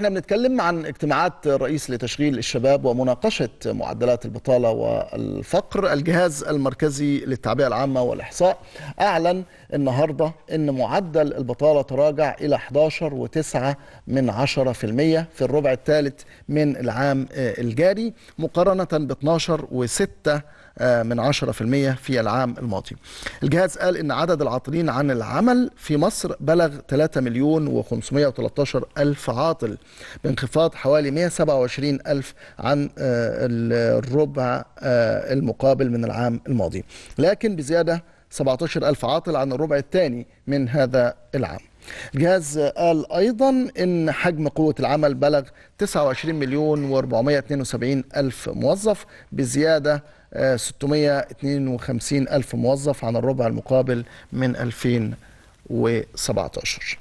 احنا بنتكلم عن اجتماعات الرئيس لتشغيل الشباب ومناقشه معدلات البطاله والفقر الجهاز المركزي للتعبئه العامه والاحصاء اعلن النهارده ان معدل البطاله تراجع الى 11.9 من 10% في الربع الثالث من العام الجاري مقارنه ب 12.6 آه، من 10% في العام الماضي الجهاز قال ان عدد العاطلين عن العمل في مصر بلغ 3 مليون و513 ألف عاطل بانخفاض حوالي 127 ألف عن آه، الربع آه، المقابل من العام الماضي لكن بزيادة 17000 عاطل عن الربع الثاني من هذا العام الجهاز قال أيضا أن حجم قوة العمل بلغ 29 مليون و472 ألف موظف بزيادة 652 آه، ألف موظف عن الربع المقابل من 2017